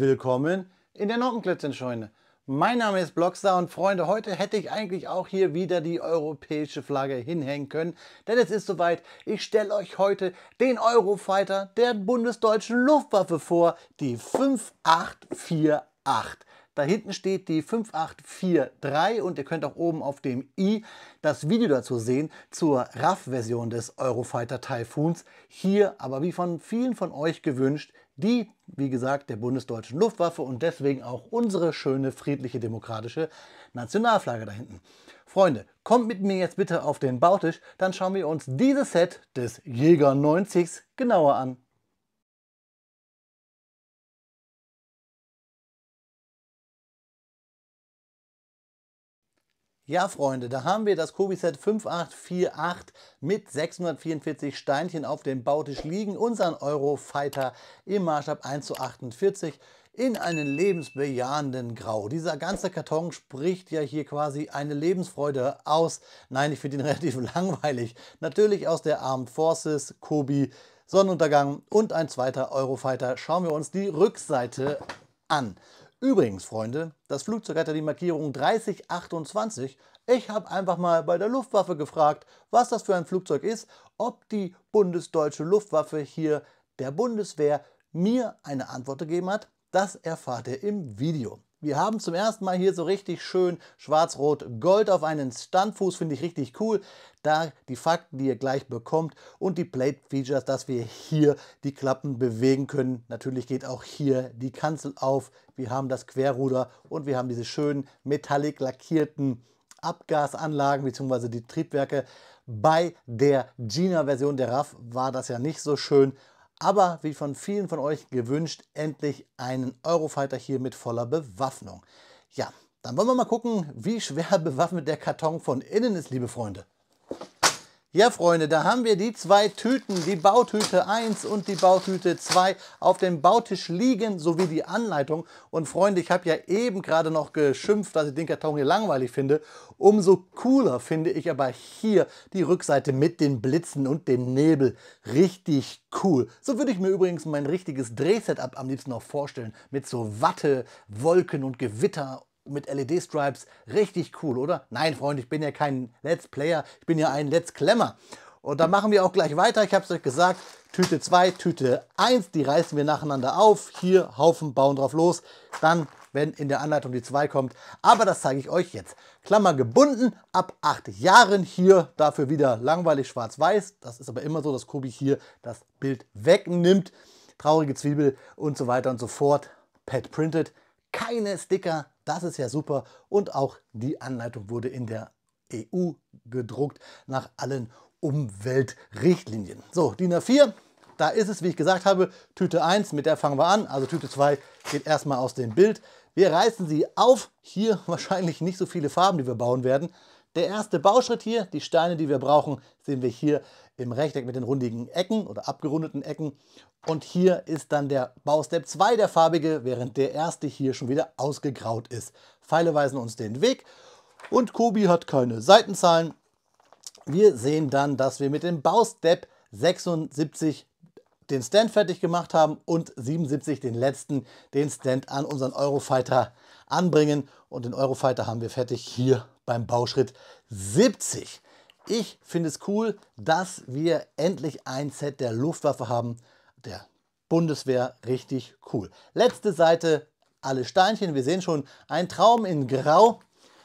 Willkommen in der Noppenklätzchenscheune. Mein Name ist Blockstar und Freunde, heute hätte ich eigentlich auch hier wieder die europäische Flagge hinhängen können, denn es ist soweit, ich stelle euch heute den Eurofighter der bundesdeutschen Luftwaffe vor, die 5848. Da hinten steht die 5843 und ihr könnt auch oben auf dem i das Video dazu sehen zur RAF-Version des Eurofighter Typhoons. Hier aber wie von vielen von euch gewünscht die, wie gesagt, der bundesdeutschen Luftwaffe und deswegen auch unsere schöne, friedliche, demokratische Nationalflagge da hinten. Freunde, kommt mit mir jetzt bitte auf den Bautisch, dann schauen wir uns dieses Set des Jäger 90s genauer an. Ja, Freunde, da haben wir das Kobi-Set 5848 mit 644 Steinchen auf dem Bautisch liegen, unseren Eurofighter im Maßstab 1 zu 48 in einen lebensbejahenden Grau. Dieser ganze Karton spricht ja hier quasi eine Lebensfreude aus. Nein, ich finde ihn relativ langweilig. Natürlich aus der Armed Forces, Kobi, Sonnenuntergang und ein zweiter Eurofighter. Schauen wir uns die Rückseite an. Übrigens, Freunde, das Flugzeug hatte die Markierung 3028. Ich habe einfach mal bei der Luftwaffe gefragt, was das für ein Flugzeug ist, ob die bundesdeutsche Luftwaffe hier der Bundeswehr mir eine Antwort gegeben hat. Das erfahrt ihr im Video. Wir haben zum ersten Mal hier so richtig schön schwarz-rot-gold auf einen Standfuß, finde ich richtig cool. Da die Fakten, die ihr gleich bekommt und die Plate-Features, dass wir hier die Klappen bewegen können. Natürlich geht auch hier die Kanzel auf. Wir haben das Querruder und wir haben diese schönen metallic lackierten Abgasanlagen bzw. die Triebwerke. Bei der Gina-Version der RAF war das ja nicht so schön aber wie von vielen von euch gewünscht, endlich einen Eurofighter hier mit voller Bewaffnung. Ja, dann wollen wir mal gucken, wie schwer bewaffnet der Karton von innen ist, liebe Freunde. Ja, Freunde, da haben wir die zwei Tüten, die Bautüte 1 und die Bautüte 2 auf dem Bautisch liegen, sowie die Anleitung. Und Freunde, ich habe ja eben gerade noch geschimpft, dass ich den Karton hier langweilig finde. Umso cooler finde ich aber hier die Rückseite mit den Blitzen und dem Nebel. Richtig cool. So würde ich mir übrigens mein richtiges Drehsetup am liebsten noch vorstellen. Mit so Watte, Wolken und Gewitter mit LED-Stripes. Richtig cool, oder? Nein, Freunde, ich bin ja kein Let's Player, ich bin ja ein Let's Klemmer. Und da machen wir auch gleich weiter. Ich habe es euch gesagt, Tüte 2, Tüte 1, die reißen wir nacheinander auf. Hier Haufen bauen drauf los. Dann, wenn in der Anleitung die 2 kommt. Aber das zeige ich euch jetzt. Klammer gebunden, ab 8 Jahren hier. Dafür wieder langweilig schwarz-weiß. Das ist aber immer so, dass Kobi hier das Bild wegnimmt. Traurige Zwiebel und so weiter und so fort. Pet printed keine Sticker. Das ist ja super. Und auch die Anleitung wurde in der EU gedruckt nach allen Umweltrichtlinien. So, DIN A4, da ist es, wie ich gesagt habe, Tüte 1, mit der fangen wir an. Also Tüte 2 geht erstmal aus dem Bild. Wir reißen sie auf. Hier wahrscheinlich nicht so viele Farben, die wir bauen werden. Der erste Bauschritt hier, die Steine, die wir brauchen, sehen wir hier im Rechteck mit den rundigen Ecken oder abgerundeten Ecken. Und hier ist dann der Baustep 2 der farbige, während der erste hier schon wieder ausgegraut ist. Pfeile weisen uns den Weg und Kobi hat keine Seitenzahlen. Wir sehen dann, dass wir mit dem Baustep 76 den Stand fertig gemacht haben und 77 den letzten, den Stand an unseren Eurofighter anbringen. Und den Eurofighter haben wir fertig hier beim Bauschritt 70. Ich finde es cool, dass wir endlich ein Set der Luftwaffe haben, der Bundeswehr, richtig cool. Letzte Seite, alle Steinchen, wir sehen schon, ein Traum in Grau.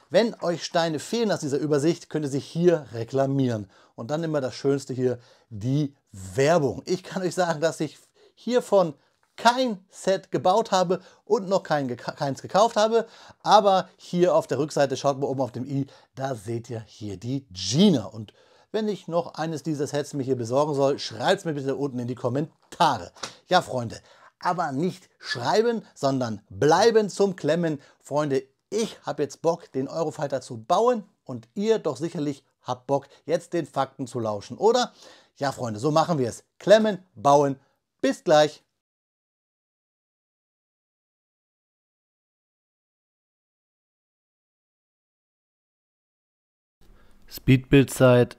Wenn euch Steine fehlen aus dieser Übersicht, könnt ihr sie hier reklamieren. Und dann immer das Schönste hier, die Werbung. Ich kann euch sagen, dass ich hiervon kein Set gebaut habe und noch kein, keins gekauft habe. Aber hier auf der Rückseite, schaut mal oben auf dem i, da seht ihr hier die Gina. Und wenn ich noch eines dieser Sets mir hier besorgen soll, schreibt es mir bitte unten in die Kommentare. Ja, Freunde, aber nicht schreiben, sondern bleiben zum Klemmen. Freunde, ich habe jetzt Bock, den Eurofighter zu bauen und ihr doch sicherlich habt Bock, jetzt den Fakten zu lauschen, oder? Ja, Freunde, so machen wir es. Klemmen, bauen. Bis gleich. speedbild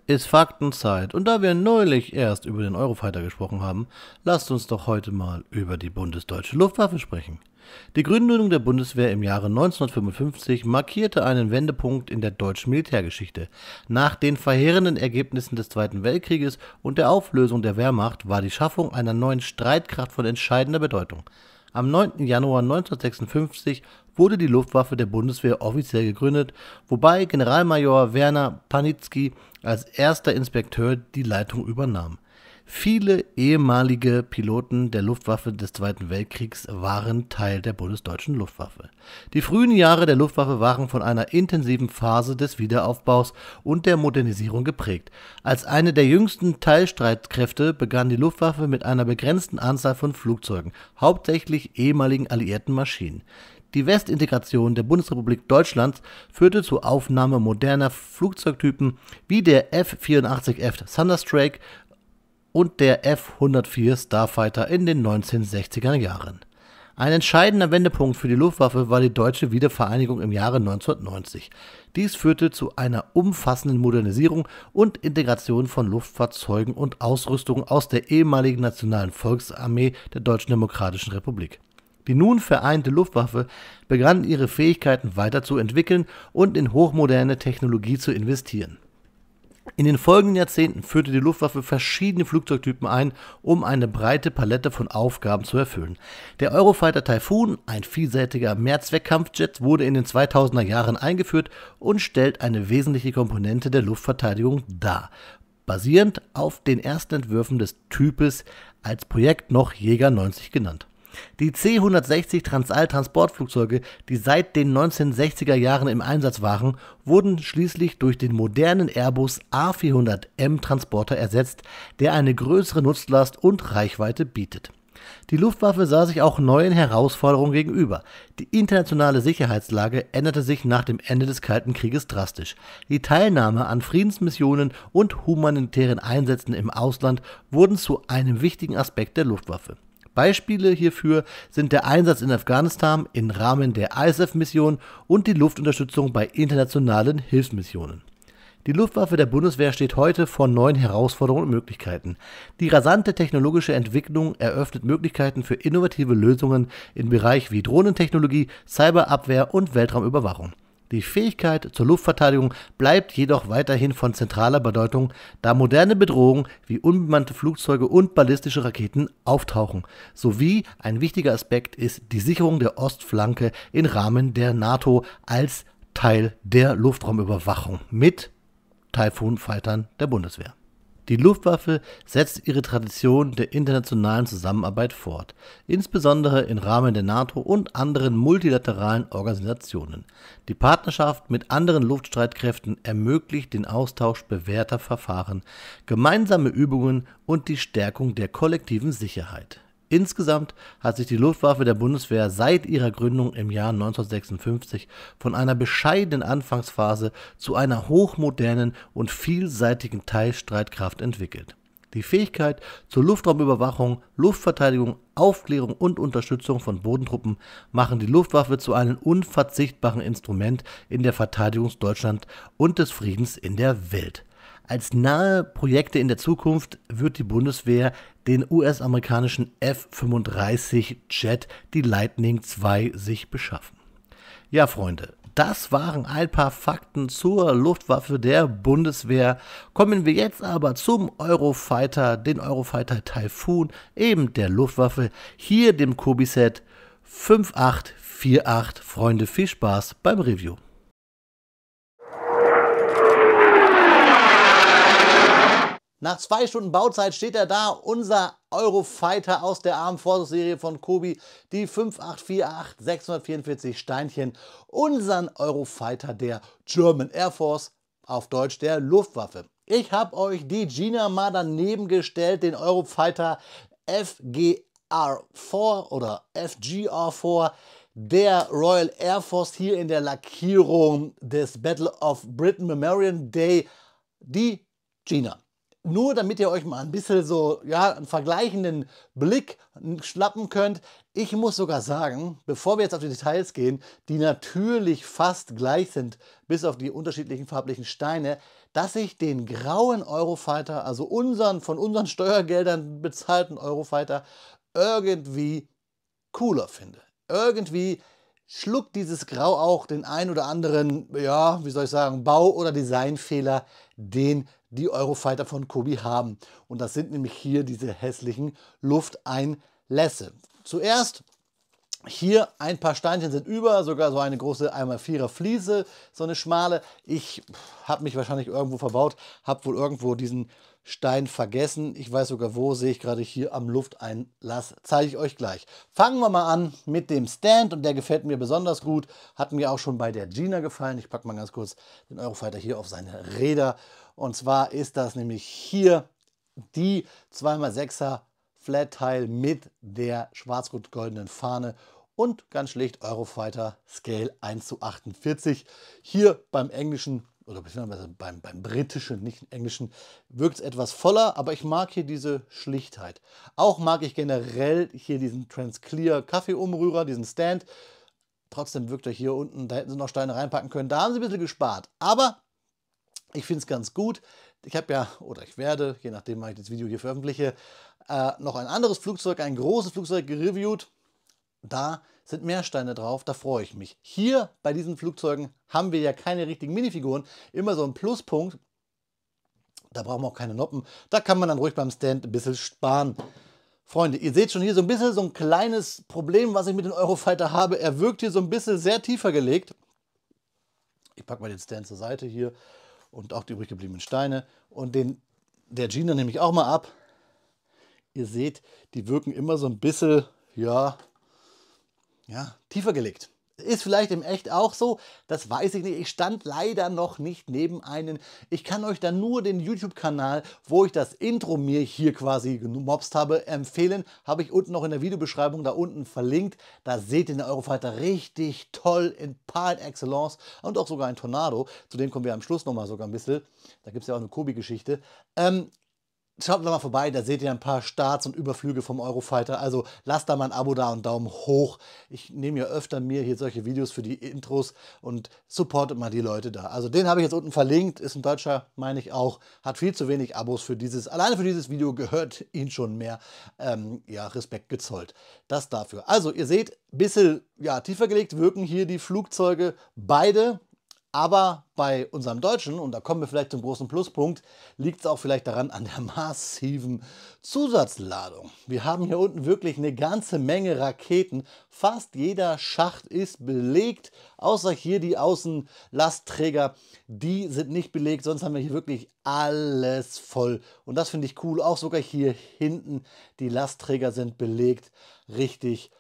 ist Faktenzeit und da wir neulich erst über den Eurofighter gesprochen haben, lasst uns doch heute mal über die bundesdeutsche Luftwaffe sprechen. Die Gründung der Bundeswehr im Jahre 1955 markierte einen Wendepunkt in der deutschen Militärgeschichte. Nach den verheerenden Ergebnissen des Zweiten Weltkrieges und der Auflösung der Wehrmacht war die Schaffung einer neuen Streitkraft von entscheidender Bedeutung. Am 9. Januar 1956 wurde die Luftwaffe der Bundeswehr offiziell gegründet, wobei Generalmajor Werner Panitzky als erster Inspekteur die Leitung übernahm Viele ehemalige Piloten der Luftwaffe des Zweiten Weltkriegs waren Teil der bundesdeutschen Luftwaffe. Die frühen Jahre der Luftwaffe waren von einer intensiven Phase des Wiederaufbaus und der Modernisierung geprägt. Als eine der jüngsten Teilstreitkräfte begann die Luftwaffe mit einer begrenzten Anzahl von Flugzeugen, hauptsächlich ehemaligen alliierten Maschinen. Die Westintegration der Bundesrepublik Deutschlands führte zur Aufnahme moderner Flugzeugtypen wie der F-84F Thunderstrike und der F-104 Starfighter in den 1960er Jahren. Ein entscheidender Wendepunkt für die Luftwaffe war die deutsche Wiedervereinigung im Jahre 1990. Dies führte zu einer umfassenden Modernisierung und Integration von Luftfahrzeugen und Ausrüstung aus der ehemaligen Nationalen Volksarmee der Deutschen Demokratischen Republik. Die nun vereinte Luftwaffe begann ihre Fähigkeiten weiterzuentwickeln und in hochmoderne Technologie zu investieren. In den folgenden Jahrzehnten führte die Luftwaffe verschiedene Flugzeugtypen ein, um eine breite Palette von Aufgaben zu erfüllen. Der Eurofighter Typhoon, ein vielseitiger Mehrzweckkampfjet, wurde in den 2000er Jahren eingeführt und stellt eine wesentliche Komponente der Luftverteidigung dar, basierend auf den ersten Entwürfen des Types als Projekt noch Jäger 90 genannt. Die C-160 Transall Transportflugzeuge, die seit den 1960er Jahren im Einsatz waren, wurden schließlich durch den modernen Airbus A400M Transporter ersetzt, der eine größere Nutzlast und Reichweite bietet. Die Luftwaffe sah sich auch neuen Herausforderungen gegenüber. Die internationale Sicherheitslage änderte sich nach dem Ende des Kalten Krieges drastisch. Die Teilnahme an Friedensmissionen und humanitären Einsätzen im Ausland wurden zu einem wichtigen Aspekt der Luftwaffe. Beispiele hierfür sind der Einsatz in Afghanistan im Rahmen der ISAF-Mission und die Luftunterstützung bei internationalen Hilfsmissionen. Die Luftwaffe der Bundeswehr steht heute vor neuen Herausforderungen und Möglichkeiten. Die rasante technologische Entwicklung eröffnet Möglichkeiten für innovative Lösungen im Bereich wie Drohnentechnologie, Cyberabwehr und Weltraumüberwachung. Die Fähigkeit zur Luftverteidigung bleibt jedoch weiterhin von zentraler Bedeutung, da moderne Bedrohungen wie unbemannte Flugzeuge und ballistische Raketen auftauchen. Sowie ein wichtiger Aspekt ist die Sicherung der Ostflanke im Rahmen der NATO als Teil der Luftraumüberwachung mit Typhoon-Fightern der Bundeswehr. Die Luftwaffe setzt ihre Tradition der internationalen Zusammenarbeit fort, insbesondere im Rahmen der NATO und anderen multilateralen Organisationen. Die Partnerschaft mit anderen Luftstreitkräften ermöglicht den Austausch bewährter Verfahren, gemeinsame Übungen und die Stärkung der kollektiven Sicherheit. Insgesamt hat sich die Luftwaffe der Bundeswehr seit ihrer Gründung im Jahr 1956 von einer bescheidenen Anfangsphase zu einer hochmodernen und vielseitigen Teilstreitkraft entwickelt. Die Fähigkeit zur Luftraumüberwachung, Luftverteidigung, Aufklärung und Unterstützung von Bodentruppen machen die Luftwaffe zu einem unverzichtbaren Instrument in der Verteidigung Deutschlands und des Friedens in der Welt. Als nahe Projekte in der Zukunft wird die Bundeswehr den US-amerikanischen F-35-Jet, die Lightning II, sich beschaffen. Ja, Freunde, das waren ein paar Fakten zur Luftwaffe der Bundeswehr. Kommen wir jetzt aber zum Eurofighter, den Eurofighter Typhoon, eben der Luftwaffe, hier dem Kobi-Set 5848. Freunde, viel Spaß beim Review. Nach zwei Stunden Bauzeit steht er da, unser Eurofighter aus der Armforce-Serie von Kobi, die 5848 644 Steinchen, unseren Eurofighter der German Air Force, auf Deutsch der Luftwaffe. Ich habe euch die Gina mal daneben gestellt, den Eurofighter FGR4 oder FGR4 der Royal Air Force hier in der Lackierung des Battle of Britain Memorial Day, die Gina nur damit ihr euch mal ein bisschen so, ja, einen vergleichenden Blick schnappen könnt. Ich muss sogar sagen, bevor wir jetzt auf die Details gehen, die natürlich fast gleich sind, bis auf die unterschiedlichen farblichen Steine, dass ich den grauen Eurofighter, also unseren, von unseren Steuergeldern bezahlten Eurofighter, irgendwie cooler finde. Irgendwie schluckt dieses Grau auch den ein oder anderen, ja, wie soll ich sagen, Bau- oder Designfehler, den die Eurofighter von Kobi haben. Und das sind nämlich hier diese hässlichen Lufteinlässe. Zuerst hier ein paar Steinchen sind über, sogar so eine große 1x4er Fliese, so eine schmale. Ich habe mich wahrscheinlich irgendwo verbaut, habe wohl irgendwo diesen Stein vergessen. Ich weiß sogar wo, sehe ich gerade hier am Lufteinlass. Zeige ich euch gleich. Fangen wir mal an mit dem Stand und der gefällt mir besonders gut. Hat mir auch schon bei der Gina gefallen. Ich packe mal ganz kurz den Eurofighter hier auf seine Räder. Und zwar ist das nämlich hier die 2x6er Flat-Teil mit der schwarz-rot-goldenen Fahne und ganz schlicht Eurofighter Scale 1 zu 48. Hier beim englischen oder beziehungsweise beim, beim britischen, nicht englischen, wirkt es etwas voller, aber ich mag hier diese Schlichtheit. Auch mag ich generell hier diesen Transclear Kaffeeumrührer, diesen Stand. Trotzdem wirkt er hier unten, da hätten sie noch Steine reinpacken können, da haben sie ein bisschen gespart. Aber ich finde es ganz gut. Ich habe ja, oder ich werde, je nachdem, wann ich das Video hier veröffentliche, äh, noch ein anderes Flugzeug, ein großes Flugzeug gereviewt. Da sind mehr Steine drauf, da freue ich mich. Hier bei diesen Flugzeugen haben wir ja keine richtigen Minifiguren, immer so ein Pluspunkt. Da brauchen wir auch keine Noppen. Da kann man dann ruhig beim Stand ein bisschen sparen. Freunde, ihr seht schon hier so ein bisschen so ein kleines Problem, was ich mit dem Eurofighter habe. Er wirkt hier so ein bisschen sehr tiefer gelegt. Ich packe mal den Stand zur Seite hier und auch die übrig gebliebenen Steine. Und den, der Jean nehme ich auch mal ab. Ihr seht, die wirken immer so ein bisschen, ja, ja, tiefer gelegt. Ist vielleicht im Echt auch so, das weiß ich nicht. Ich stand leider noch nicht neben einen. Ich kann euch dann nur den YouTube-Kanal, wo ich das Intro mir hier quasi gemobst habe, empfehlen. Habe ich unten noch in der Videobeschreibung da unten verlinkt. Da seht ihr den Eurofighter richtig toll in Par Excellence und auch sogar ein Tornado. Zu dem kommen wir am Schluss nochmal sogar ein bisschen. Da gibt es ja auch eine Kobi-Geschichte. Ähm, Schaut da mal vorbei, da seht ihr ein paar Starts und Überflüge vom Eurofighter. Also lasst da mal ein Abo da und Daumen hoch. Ich nehme ja öfter mir hier solche Videos für die Intros und supportet mal die Leute da. Also den habe ich jetzt unten verlinkt, ist ein Deutscher, meine ich auch. Hat viel zu wenig Abos für dieses, alleine für dieses Video gehört ihn schon mehr ähm, ja, Respekt gezollt. Das dafür. Also ihr seht, ein bisschen ja, tiefer gelegt wirken hier die Flugzeuge beide aber bei unserem Deutschen, und da kommen wir vielleicht zum großen Pluspunkt, liegt es auch vielleicht daran an der massiven Zusatzladung. Wir haben hier unten wirklich eine ganze Menge Raketen. Fast jeder Schacht ist belegt, außer hier die Außenlastträger. Die sind nicht belegt, sonst haben wir hier wirklich alles voll. Und das finde ich cool. Auch sogar hier hinten, die Lastträger sind belegt. Richtig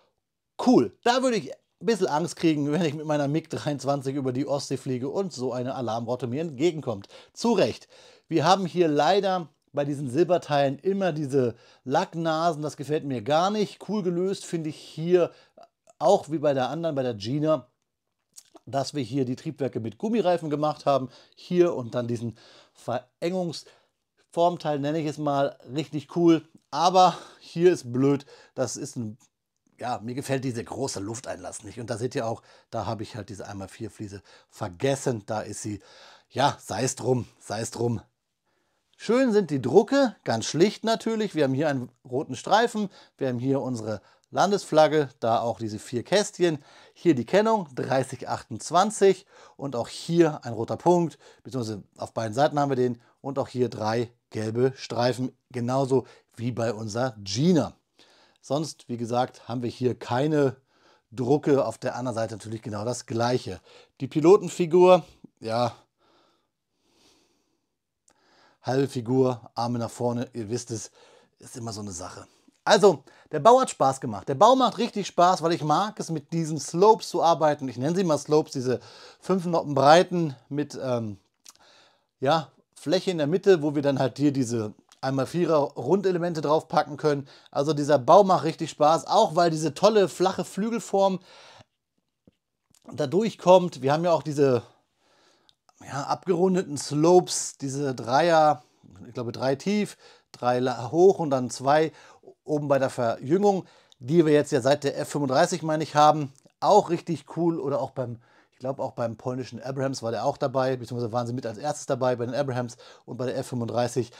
cool. Da würde ich ein bisschen Angst kriegen, wenn ich mit meiner MiG-23 über die Ostsee fliege und so eine Alarmworte mir entgegenkommt. Zu Recht. Wir haben hier leider bei diesen Silberteilen immer diese Lacknasen, das gefällt mir gar nicht. Cool gelöst finde ich hier, auch wie bei der anderen, bei der Gina, dass wir hier die Triebwerke mit Gummireifen gemacht haben. Hier und dann diesen Verengungsformteil nenne ich es mal, richtig cool. Aber hier ist blöd, das ist ein ja, mir gefällt diese große Lufteinlass nicht. Und da seht ihr auch, da habe ich halt diese einmal 4 Fliese vergessen. Da ist sie. Ja, sei es drum, sei es drum. Schön sind die Drucke, ganz schlicht natürlich. Wir haben hier einen roten Streifen, wir haben hier unsere Landesflagge, da auch diese vier Kästchen. Hier die Kennung 3028 und auch hier ein roter Punkt, beziehungsweise auf beiden Seiten haben wir den und auch hier drei gelbe Streifen, genauso wie bei unserer Gina. Sonst, wie gesagt, haben wir hier keine Drucke. Auf der anderen Seite natürlich genau das gleiche. Die Pilotenfigur, ja, halbe Figur, Arme nach vorne, ihr wisst es, ist immer so eine Sache. Also, der Bau hat Spaß gemacht. Der Bau macht richtig Spaß, weil ich mag es, mit diesen Slopes zu arbeiten. Ich nenne sie mal Slopes, diese fünf Noppen Breiten mit ähm, ja, Fläche in der Mitte, wo wir dann halt hier diese einmal Vierer Rundelemente draufpacken können. Also dieser Bau macht richtig Spaß, auch weil diese tolle flache Flügelform da durchkommt. Wir haben ja auch diese ja, abgerundeten Slopes, diese Dreier, ich glaube drei tief, drei hoch und dann zwei oben bei der Verjüngung, die wir jetzt ja seit der F35, meine ich, haben. Auch richtig cool oder auch beim ich glaube auch beim polnischen Abrahams war der auch dabei, beziehungsweise waren sie mit als erstes dabei bei den Abrahams und bei der F-35.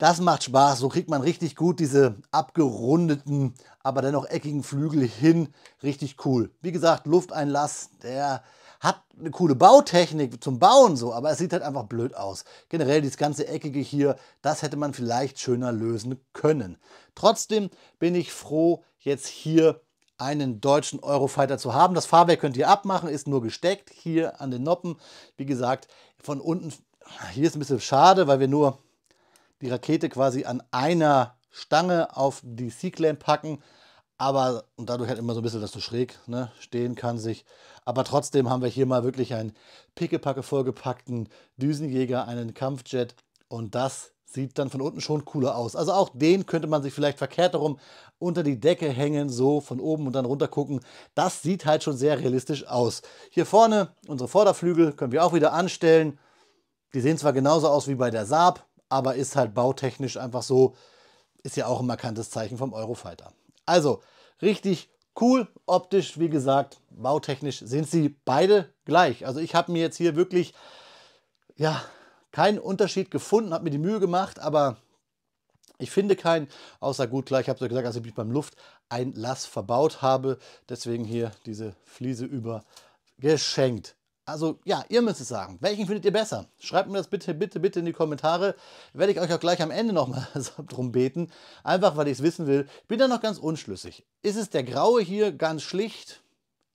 Das macht Spaß. So kriegt man richtig gut diese abgerundeten, aber dennoch eckigen Flügel hin. Richtig cool. Wie gesagt, Lufteinlass, der hat eine coole Bautechnik zum Bauen so, aber es sieht halt einfach blöd aus. Generell dieses ganze Eckige hier, das hätte man vielleicht schöner lösen können. Trotzdem bin ich froh, jetzt hier einen deutschen Eurofighter zu haben. Das Fahrwerk könnt ihr abmachen, ist nur gesteckt hier an den Noppen. Wie gesagt, von unten, hier ist ein bisschen schade, weil wir nur die Rakete quasi an einer Stange auf die Seaglam packen. Aber, und dadurch halt immer so ein bisschen, dass du schräg ne, stehen kann sich. Aber trotzdem haben wir hier mal wirklich einen pickepacke vollgepackten Düsenjäger, einen Kampfjet. Und das sieht dann von unten schon cooler aus. Also auch den könnte man sich vielleicht verkehrt herum unter die Decke hängen, so von oben und dann runter gucken. Das sieht halt schon sehr realistisch aus. Hier vorne, unsere Vorderflügel können wir auch wieder anstellen. Die sehen zwar genauso aus wie bei der Saab, aber ist halt bautechnisch einfach so, ist ja auch ein markantes Zeichen vom Eurofighter. Also, richtig cool, optisch, wie gesagt, bautechnisch sind sie beide gleich. Also ich habe mir jetzt hier wirklich, ja, keinen Unterschied gefunden, habe mir die Mühe gemacht, aber ich finde keinen, außer gut, gleich ich habe so gesagt, als ich mich beim Lufteinlass verbaut habe, deswegen hier diese Fliese über geschenkt. Also ja, ihr müsst es sagen. Welchen findet ihr besser? Schreibt mir das bitte, bitte, bitte in die Kommentare. Werde ich euch auch gleich am Ende nochmal drum beten. Einfach, weil ich es wissen will. Bin da noch ganz unschlüssig. Ist es der graue hier ganz schlicht?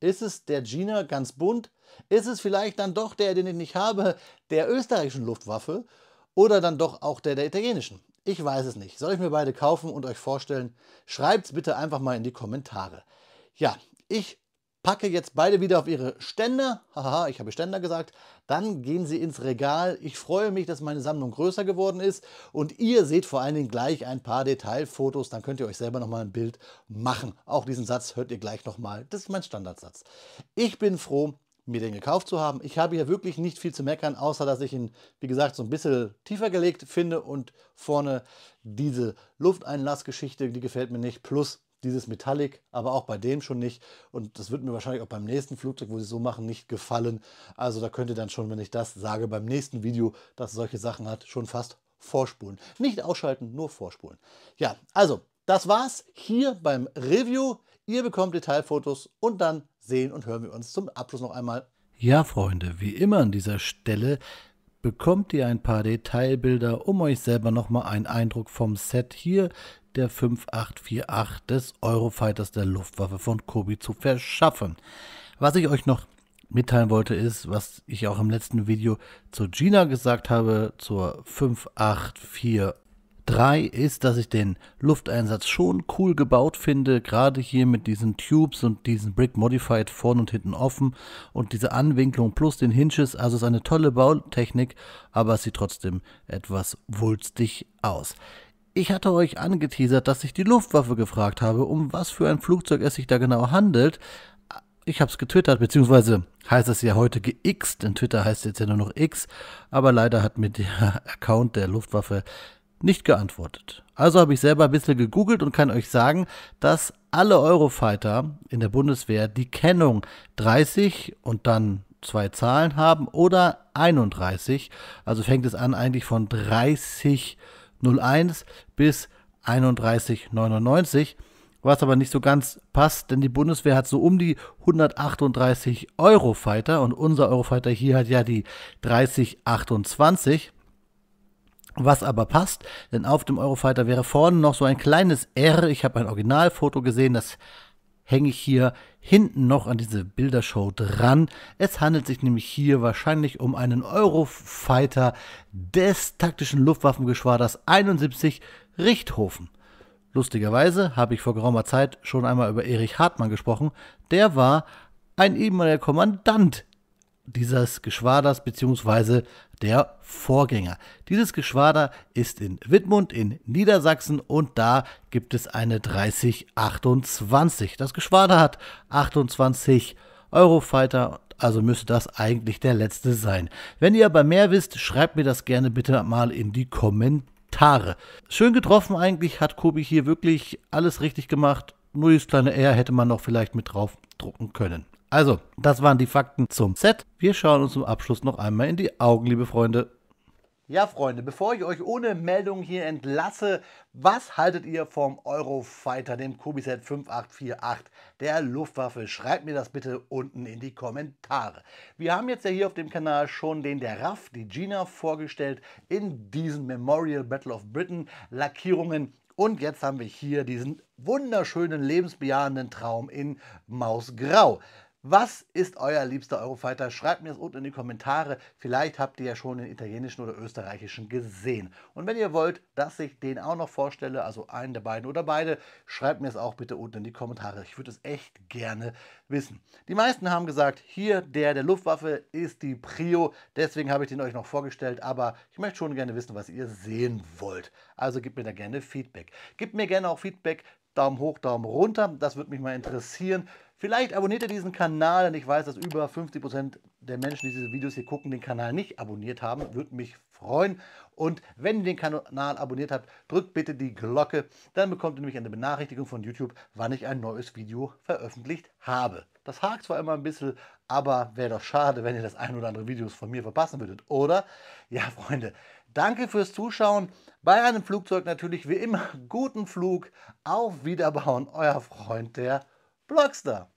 Ist es der Gina ganz bunt? Ist es vielleicht dann doch der, den ich nicht habe, der österreichischen Luftwaffe? Oder dann doch auch der der italienischen? Ich weiß es nicht. Soll ich mir beide kaufen und euch vorstellen? Schreibt es bitte einfach mal in die Kommentare. Ja, ich packe jetzt beide wieder auf ihre Ständer. Haha, ich habe Ständer gesagt. Dann gehen sie ins Regal. Ich freue mich, dass meine Sammlung größer geworden ist. Und ihr seht vor allen Dingen gleich ein paar Detailfotos. Dann könnt ihr euch selber nochmal ein Bild machen. Auch diesen Satz hört ihr gleich nochmal. Das ist mein Standardsatz. Ich bin froh, mir den gekauft zu haben. Ich habe hier wirklich nicht viel zu meckern, außer dass ich ihn, wie gesagt, so ein bisschen tiefer gelegt finde und vorne diese Lufteinlassgeschichte, die gefällt mir nicht. Plus dieses Metallic, aber auch bei dem schon nicht. Und das wird mir wahrscheinlich auch beim nächsten Flugzeug, wo sie so machen, nicht gefallen. Also da könnt ihr dann schon, wenn ich das sage, beim nächsten Video, das solche Sachen hat, schon fast vorspulen. Nicht ausschalten, nur vorspulen. Ja, also das war's hier beim Review. Ihr bekommt Detailfotos und dann sehen und hören wir uns zum Abschluss noch einmal. Ja, Freunde, wie immer an dieser Stelle bekommt ihr ein paar Detailbilder, um euch selber nochmal einen Eindruck vom Set hier der 5848 des Eurofighters der Luftwaffe von Kobi zu verschaffen. Was ich euch noch mitteilen wollte, ist, was ich auch im letzten Video zu Gina gesagt habe, zur 584 Drei ist, dass ich den Lufteinsatz schon cool gebaut finde, gerade hier mit diesen Tubes und diesen Brick Modified vorn und hinten offen und diese Anwinklung plus den Hinges. Also ist eine tolle Bautechnik, aber es sieht trotzdem etwas wulstig aus. Ich hatte euch angeteasert, dass ich die Luftwaffe gefragt habe, um was für ein Flugzeug es sich da genau handelt. Ich habe es getwittert, beziehungsweise heißt es ja heute geixt, denn Twitter heißt jetzt ja nur noch X, aber leider hat mir der Account der Luftwaffe nicht geantwortet. Also habe ich selber ein bisschen gegoogelt und kann euch sagen, dass alle Eurofighter in der Bundeswehr die Kennung 30 und dann zwei Zahlen haben oder 31. Also fängt es an eigentlich von 3001 bis 3199 was aber nicht so ganz passt, denn die Bundeswehr hat so um die 138 Eurofighter und unser Eurofighter hier hat ja die 3028. Was aber passt, denn auf dem Eurofighter wäre vorne noch so ein kleines R. Ich habe ein Originalfoto gesehen, das hänge ich hier hinten noch an diese Bildershow dran. Es handelt sich nämlich hier wahrscheinlich um einen Eurofighter des taktischen Luftwaffengeschwaders 71 Richthofen. Lustigerweise habe ich vor geraumer Zeit schon einmal über Erich Hartmann gesprochen. Der war ein ehemaliger Kommandant dieses Geschwaders bzw. der Vorgänger. Dieses Geschwader ist in Wittmund in Niedersachsen und da gibt es eine 3028. Das Geschwader hat 28 Eurofighter, also müsste das eigentlich der letzte sein. Wenn ihr aber mehr wisst, schreibt mir das gerne bitte mal in die Kommentare. Schön getroffen eigentlich, hat Kobi hier wirklich alles richtig gemacht. Nur dieses kleine R hätte man noch vielleicht mit drauf drucken können. Also, das waren die Fakten zum Set. Wir schauen uns zum Abschluss noch einmal in die Augen, liebe Freunde. Ja, Freunde, bevor ich euch ohne Meldung hier entlasse, was haltet ihr vom Eurofighter, dem Kubiset 5848 der Luftwaffe? Schreibt mir das bitte unten in die Kommentare. Wir haben jetzt ja hier auf dem Kanal schon den der RAF, die Gina, vorgestellt in diesen Memorial Battle of Britain Lackierungen und jetzt haben wir hier diesen wunderschönen, lebensbejahenden Traum in Mausgrau. Was ist euer liebster Eurofighter? Schreibt mir das unten in die Kommentare. Vielleicht habt ihr ja schon den italienischen oder österreichischen gesehen. Und wenn ihr wollt, dass ich den auch noch vorstelle, also einen der beiden oder beide, schreibt mir es auch bitte unten in die Kommentare. Ich würde es echt gerne wissen. Die meisten haben gesagt, hier der der Luftwaffe ist die Prio. Deswegen habe ich den euch noch vorgestellt. Aber ich möchte schon gerne wissen, was ihr sehen wollt. Also gebt mir da gerne Feedback. Gebt mir gerne auch Feedback. Daumen hoch, Daumen runter. Das würde mich mal interessieren. Vielleicht abonniert ihr diesen Kanal, denn ich weiß, dass über 50% der Menschen, die diese Videos hier gucken, den Kanal nicht abonniert haben. Würde mich freuen. Und wenn ihr den Kanal abonniert habt, drückt bitte die Glocke. Dann bekommt ihr nämlich eine Benachrichtigung von YouTube, wann ich ein neues Video veröffentlicht habe. Das hakt zwar immer ein bisschen, aber wäre doch schade, wenn ihr das ein oder andere Video von mir verpassen würdet, oder? Ja, Freunde, danke fürs Zuschauen. Bei einem Flugzeug natürlich wie immer guten Flug. Auf Wiederbauen, euer Freund der Blockster.